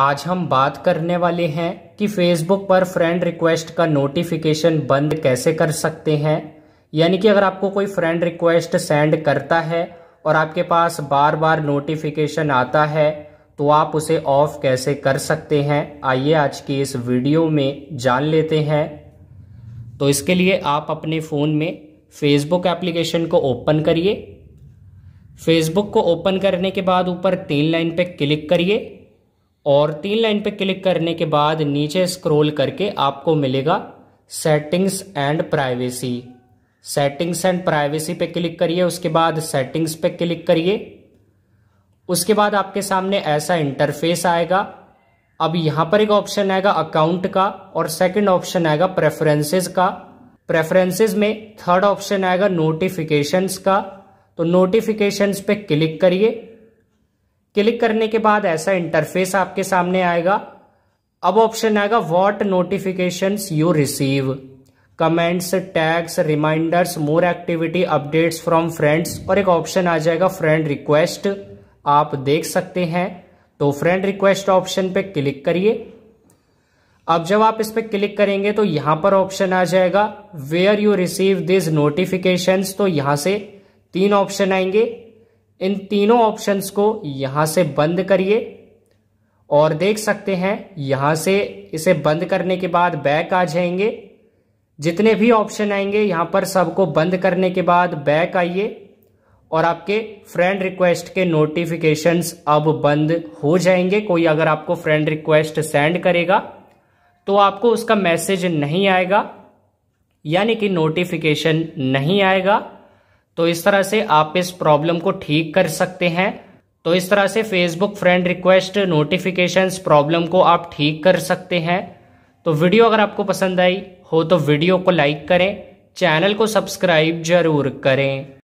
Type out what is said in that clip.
आज हम बात करने वाले हैं कि फेसबुक पर फ्रेंड रिक्वेस्ट का नोटिफिकेशन बंद कैसे कर सकते हैं यानी कि अगर आपको कोई फ्रेंड रिक्वेस्ट सेंड करता है और आपके पास बार बार नोटिफिकेशन आता है तो आप उसे ऑफ कैसे कर सकते हैं आइए आज की इस वीडियो में जान लेते हैं तो इसके लिए आप अपने फ़ोन में फेसबुक एप्लीकेशन को ओपन करिए फेसबुक को ओपन करने के बाद ऊपर तीन लाइन पे क्लिक करिए और तीन लाइन पे क्लिक करने के बाद नीचे स्क्रॉल करके आपको मिलेगा settings and privacy settings and privacy पे क्लिक करिए उसके बाद सेटिंग्स पे क्लिक करिए उसके बाद आपके सामने ऐसा इंटरफेस आएगा अब यहां पर एक ऑप्शन आएगा अकाउंट का और सेकंड ऑप्शन आएगा प्रेफरेंसेस का प्रेफरेंसेस में थर्ड ऑप्शन आएगा नोटिफिकेशंस का तो नोटिफिकेशंस पे क्लिक करिए क्लिक करने के बाद ऐसा इंटरफेस आपके सामने आएगा अब ऑप्शन आएगा what notification you receive comments tags reminders more activity updates from friends और एक ऑप्शन आ जाएगा फ्रेंड रिक्वेस्ट आप देख सकते हैं तो फ्रेंड रिक्वेस्ट ऑप्शन पे क्लिक करिए अब जब आप इस पर क्लिक करेंगे तो यहां पर ऑप्शन आ जाएगा where you receive this notifications तो यहां से तीन ऑप्शन आएंगे इन तीनों ऑप्शंस को यहां से बंद करिए और देख सकते हैं यहां से इसे बंद करने के बाद बैक आ जाएंगे जितने भी ऑप्शन आएंगे यहां पर सबको बंद करने के बाद बैक आइए और आपके फ्रेंड रिक्वेस्ट के नोटिफिकेशंस अब बंद हो जाएंगे कोई अगर आपको फ्रेंड रिक्वेस्ट सेंड करेगा तो आपको उसका मैसेज नहीं आएगा यानी कि नोटिफिकेशन नहीं आएगा तो इस तरह से आप इस प्रॉब्लम को ठीक कर सकते हैं तो इस तरह से Facebook friend request notifications problem को आप ठीक कर सकते हैं तो वीडियो अगर आपको पसंद आई हो तो वीडियो को लाइक करें चैनल को सब्सक्राइब जरूर करें